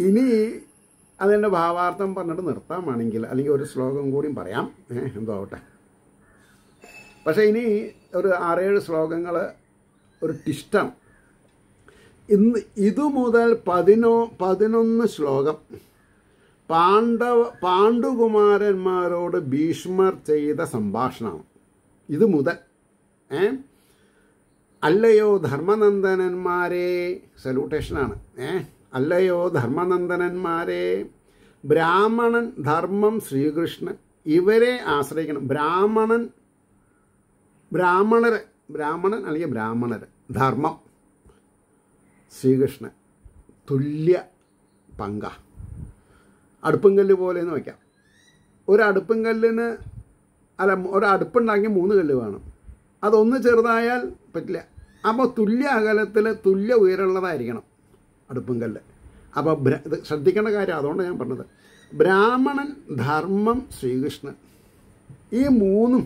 ഇനി അതിൻ്റെ ഭാവാർത്ഥം പറഞ്ഞിട്ട് നിർത്താമാണെങ്കിൽ അല്ലെങ്കിൽ ഒരു ശ്ലോകം കൂടിയും പറയാം എന്തോ ആവട്ടെ പക്ഷേ ഇനി ഒരു ആറേഴ് ശ്ലോകങ്ങൾ ഒരു ടിഷ്ടം ഇന്ന് ഇതു മുതൽ പതിനോ പതിനൊന്ന് ശ്ലോകം പാണ്ഡവ പാണ്ഡുകുമാരന്മാരോട് ഭീഷ്മർ ചെയ്ത സംഭാഷണമാണ് ഇത് മുതൽ ഏ അല്ലയോ ധർമ്മനന്ദനന്മാരെ സല്യൂട്ടേഷനാണ് ഏ അല്ലയോ ധർമ്മനന്ദനന്മാരെ ബ്രാഹ്മണൻ ധർമ്മം ശ്രീകൃഷ്ണൻ ഇവരെ ആശ്രയിക്കണം ബ്രാഹ്മണൻ ബ്രാഹ്മണർ ബ്രാഹ്മണൻ അല്ലെങ്കിൽ ബ്രാഹ്മണർ ധർമ്മം ശ്രീകൃഷ്ണൻ തുല്യ പങ്ക അടുപ്പുങ്കല്ല് പോലെ എന്ന് വയ്ക്കാം ഒരു അടുപ്പുങ്കല്ലിന് അല്ല ഒരു അടുപ്പുണ്ടാക്കി മൂന്ന് കല്ല് വേണം അതൊന്ന് ചെറുതായാൽ പറ്റില്ല അപ്പോൾ തുല്യ അകലത്തിൽ തുല്യ ഉയരമുള്ളതായിരിക്കണം അടുപ്പും കല്ല് അപ്പോൾ ഇത് ശ്രദ്ധിക്കേണ്ട കാര്യം അതുകൊണ്ട് ഞാൻ പറഞ്ഞത് ബ്രാഹ്മണൻ ധർമ്മം ശ്രീകൃഷ്ണൻ ഈ മൂന്നും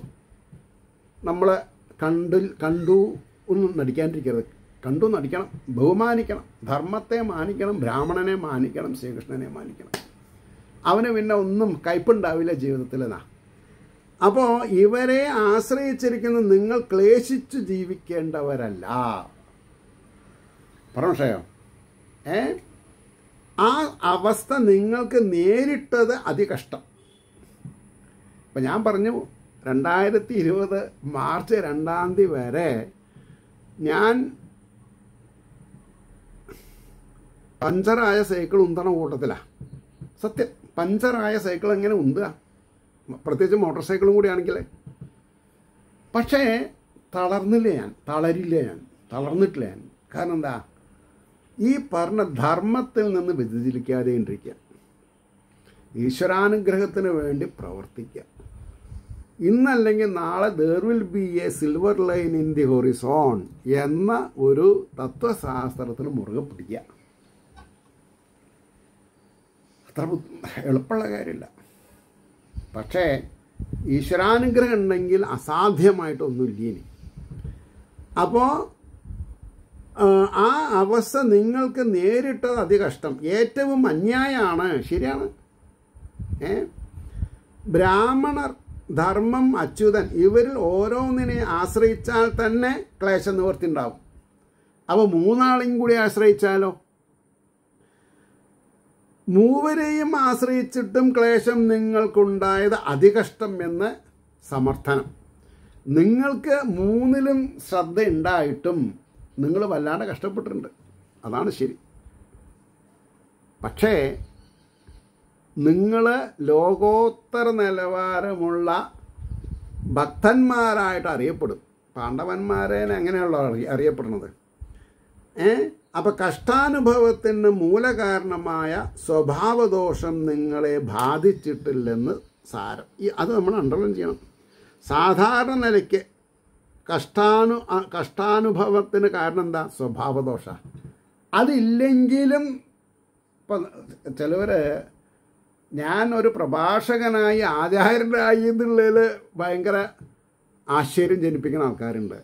നമ്മൾ കണ്ടിൽ കണ്ടു ഒന്നും നടിക്കാണ്ടിരിക്കരുത് കണ്ടു നടിക്കണം ബഹുമാനിക്കണം ധർമ്മത്തെ മാനിക്കണം ബ്രാഹ്മണനെ മാനിക്കണം ശ്രീകൃഷ്ണനെ മാനിക്കണം അവന് പിന്നെ ഒന്നും കയ്പുണ്ടാവില്ല ജീവിതത്തിലെന്നാ അപ്പോൾ ഇവരെ ആശ്രയിച്ചിരിക്കുന്ന നിങ്ങൾ ക്ലേശിച്ചു ജീവിക്കേണ്ടവരല്ല പറയോ ഏ ആ അവസ്ഥ നിങ്ങൾക്ക് നേരിട്ടത് അതികഷ്ടം ഇപ്പം ഞാൻ പറഞ്ഞു രണ്ടായിരത്തി ഇരുപത് മാർച്ച് രണ്ടാം തീയതി വരെ ഞാൻ പഞ്ചറായ സൈക്കിൾ ഉന്തണ കൂട്ടത്തിലാണ് സത്യം പഞ്ചറായ സൈക്കിൾ എങ്ങനെ ഉന്തുക പ്രത്യേകിച്ച് മോട്ടോർ സൈക്കിളും കൂടി ആണെങ്കിലേ പക്ഷേ തളർന്നില്ല ഞാൻ തളരില്ല ഞാൻ തളർന്നിട്ടില്ല ഞാൻ കാരണം എന്താ ഈ പറഞ്ഞ ധർമ്മത്തിൽ നിന്ന് വ്യതിചലിക്കാതെ ഇരിക്കുക ഈശ്വരാനുഗ്രഹത്തിന് വേണ്ടി പ്രവർത്തിക്കുക ഇന്നല്ലെങ്കിൽ നാളെ there will be a silver line in the horizon എന്ന ഒരു തത്വശാസ്ത്രത്തിന് മുറുകെ പിടിക്കുക അത്ര എളുപ്പമുള്ള കാര്യമില്ല പക്ഷേ ഈശ്വരാനുഗ്രഹം ഉണ്ടെങ്കിൽ അസാധ്യമായിട്ടൊന്നുമില്ല ഇനി അപ്പോൾ ആ അവസ്ഥ നിങ്ങൾക്ക് നേരിട്ടത് കഷ്ടം ഏറ്റവും അന്യായമാണ് ശരിയാണ് ഏ ബ്രാഹ്മണർ ധർമ്മം അച്യുതൻ ഇവരിൽ ഓരോന്നിനെ ആശ്രയിച്ചാൽ തന്നെ ക്ലേശം നിവർത്തി ഉണ്ടാവും അപ്പോൾ മൂന്നാളെയും കൂടി ആശ്രയിച്ചാലോ മൂവരെയും ആശ്രയിച്ചിട്ടും ക്ലേശം നിങ്ങൾക്കുണ്ടായത് അതികഷ്ടം എന്ന് സമർത്ഥനം നിങ്ങൾക്ക് മൂന്നിലും ശ്രദ്ധ ഉണ്ടായിട്ടും നിങ്ങൾ വല്ലാതെ കഷ്ടപ്പെട്ടിട്ടുണ്ട് അതാണ് ശരി പക്ഷേ നിങ്ങൾ ലോകോത്തര നിലവാരമുള്ള ഭക്തന്മാരായിട്ട് അറിയപ്പെടും പാണ്ഡവന്മാരെ അങ്ങനെയുള്ള അറിയപ്പെടുന്നത് ഏഹ് അപ്പൊ കഷ്ടാനുഭവത്തിന് മൂലകാരണമായ സ്വഭാവദോഷം നിങ്ങളെ ബാധിച്ചിട്ടില്ലെന്ന് സാരം ഈ അത് നമ്മൾ അണ്ടർലൈൻ ചെയ്യണം സാധാരണ നിലയ്ക്ക് കഷ്ടാനു കഷ്ടാനുഭവത്തിന് കാരണം എന്താ സ്വഭാവദോഷ അതില്ലെങ്കിലും ഇപ്പം ചിലവർ ഞാൻ ഒരു പ്രഭാഷകനായി ആചാര്യനായി എന്നുള്ളതിൽ ഭയങ്കര ആശ്ചര്യം ജനിപ്പിക്കുന്ന ആൾക്കാരുണ്ട്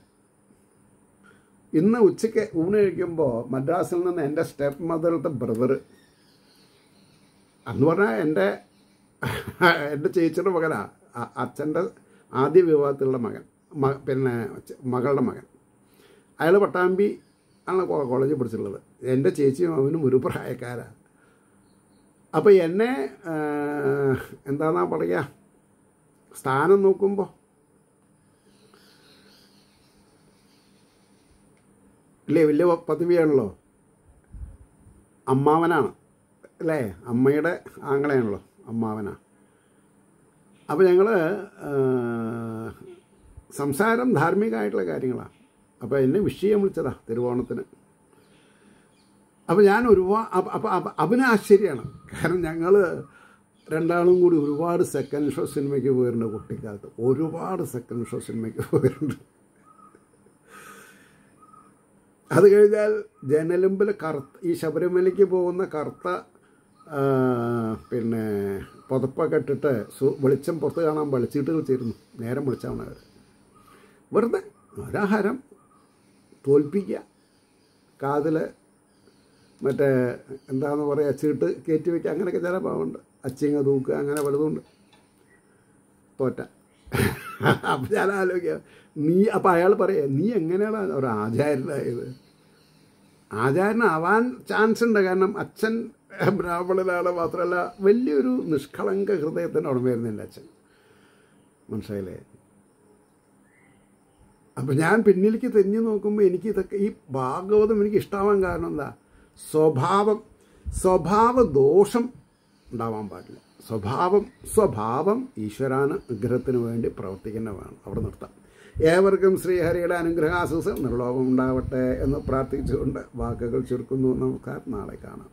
ഇന്ന് ഉച്ചയ്ക്ക് ഊണ് കഴിക്കുമ്പോൾ മദ്രാസിൽ നിന്ന് എൻ്റെ സ്റ്റെപ്പ് മദറിലത്തെ ബ്രദർ എന്ന് പറഞ്ഞാൽ എൻ്റെ എൻ്റെ ചേച്ചിയുടെ മകനാണ് അച്ഛൻ്റെ ആദ്യ വിവാഹത്തിലുള്ള മകൻ പിന്നെ മകളുടെ മകൻ അയാൾ പട്ടാമ്പി ആണ് കോളേജിൽ പഠിച്ചിട്ടുള്ളത് എൻ്റെ ചേച്ചിയും അവനും ഒരു പ്രായക്കാരാണ് അപ്പോൾ എന്നെ എന്താണെന്നാ പറയുക സ്ഥാനം നോക്കുമ്പോൾ ഇല്ലേ വലിയ പദവിയാണല്ലോ അമ്മാവനാണ് അല്ലേ അമ്മയുടെ ആങ്ങളെയാണല്ലോ അമ്മാവനാണ് അപ്പോൾ ഞങ്ങൾ സംസാരം ധാർമ്മികമായിട്ടുള്ള കാര്യങ്ങളാണ് അപ്പോൾ എന്നെ വിഷയം വിളിച്ചതാ തിരുവോണത്തിന് അപ്പോൾ ഞാൻ ഒരുപാട് അപ്പം അപ്പം അവന് ആശ്ചര്യമാണ് കാരണം ഞങ്ങൾ രണ്ടാളും കൂടി ഒരുപാട് സെക്കൻഡ് ഷോ സിനിമയ്ക്ക് പോയിട്ടുണ്ട് കുട്ടിക്കാലത്ത് ഒരുപാട് സെക്കൻഡ് ഷോ സിനിമയ്ക്ക് പോയിട്ടുണ്ട് അത് കഴിഞ്ഞാൽ ജനലുമ്പിൽ കറുത്ത ഈ ശബരിമലയ്ക്ക് പോകുന്ന കറുത്ത പിന്നെ പുതപ്പൊക്കെ ഇട്ടിട്ട് സു വെളിച്ചം പുറത്ത് കാണാൻ വെളിച്ചിട്ട് കളിച്ചിരുന്നു നേരം വിളിച്ചാണ് അവർ വെറുതെ ഒരാഹാരം തോൽപ്പിക്കുക കാതിൽ മറ്റേ എന്താണെന്ന് പറയുക അച്ചിട്ട് കയറ്റി വയ്ക്കുക അങ്ങനെയൊക്കെ ചില ഭാവമുണ്ട് അച്ചിങ്ങ തൂക്കുക അങ്ങനെ പലതും തോറ്റ അപ്പം ഞാൻ ആലോചിക്കുക നീ അപ്പം അയാൾ പറയാ നീ എങ്ങനെയാണ് ഒരു ആചാര്യനായത് ആചാരനാവാൻ ചാൻസ് ഉണ്ട് കാരണം അച്ഛൻ ബ്രാഹ്മണനാണ് മാത്രമല്ല വലിയൊരു നിഷ്കളങ്ക ഹൃദയത്തിൻ്റെ ഉടമയായിരുന്നില്ല അച്ഛൻ മനസ്സിലായില്ലേ അപ്പം ഞാൻ പിന്നിലേക്ക് തിരിഞ്ഞു നോക്കുമ്പോൾ എനിക്ക് ഇതൊക്കെ ഈ ഭാഗവതം എനിക്ക് ഇഷ്ടമാവാൻ കാരണം എന്താ സ്വഭാവം സ്വഭാവ ദോഷം ഉണ്ടാവാൻ പാടില്ല സ്വഭാവം സ്വഭാവം ഈശ്വരാനുഗ്രഹത്തിന് വേണ്ടി പ്രവർത്തിക്കുന്നവാണ് അവിടെ നിർത്താം ഏവർക്കും ശ്രീഹരിയുടെ അനുഗ്രഹാസുസം നിർലോകമുണ്ടാവട്ടെ എന്ന് പ്രാർത്ഥിച്ചുകൊണ്ട് വാക്കുകൾ ചുരുക്കുന്നു നമുക്ക് നാളെ കാണാം